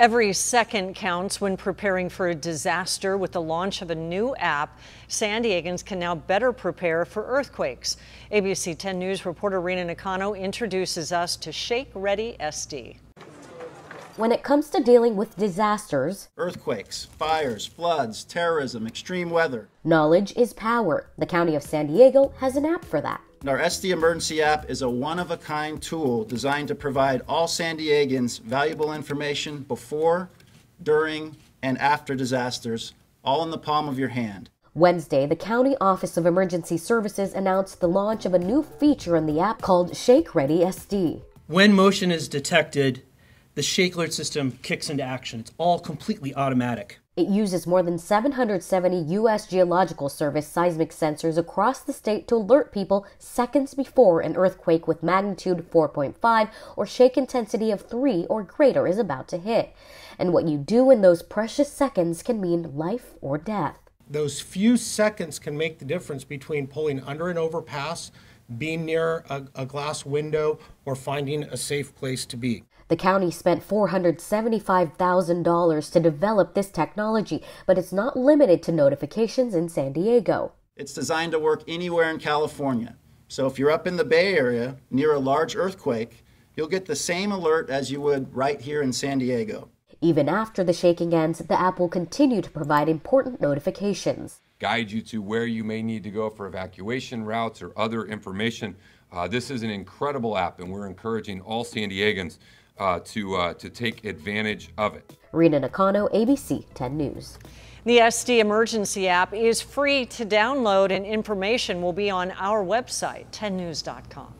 Every second counts when preparing for a disaster. With the launch of a new app, San Diegans can now better prepare for earthquakes. ABC 10 News reporter Rena Nakano introduces us to Shake Ready SD. When it comes to dealing with disasters, earthquakes, fires, floods, terrorism, extreme weather, knowledge is power. The County of San Diego has an app for that. Our SD Emergency app is a one-of-a-kind tool designed to provide all San Diegans valuable information before, during, and after disasters, all in the palm of your hand. Wednesday, the County Office of Emergency Services announced the launch of a new feature in the app called Shake Ready SD. When motion is detected, the Shake Alert system kicks into action. It's all completely automatic. It uses more than 770 U.S. Geological Service seismic sensors across the state to alert people seconds before an earthquake with magnitude 4.5 or shake intensity of 3 or greater is about to hit. And what you do in those precious seconds can mean life or death. Those few seconds can make the difference between pulling under an overpass, being near a, a glass window, or finding a safe place to be. The county spent $475,000 to develop this technology, but it's not limited to notifications in San Diego. It's designed to work anywhere in California. So if you're up in the Bay Area near a large earthquake, you'll get the same alert as you would right here in San Diego. Even after the shaking ends, the app will continue to provide important notifications. Guide you to where you may need to go for evacuation routes or other information. Uh, this is an incredible app, and we're encouraging all San Diegans uh, to, uh, to take advantage of it. Rena Nakano, ABC 10 News. The SD Emergency app is free to download, and information will be on our website, 10news.com.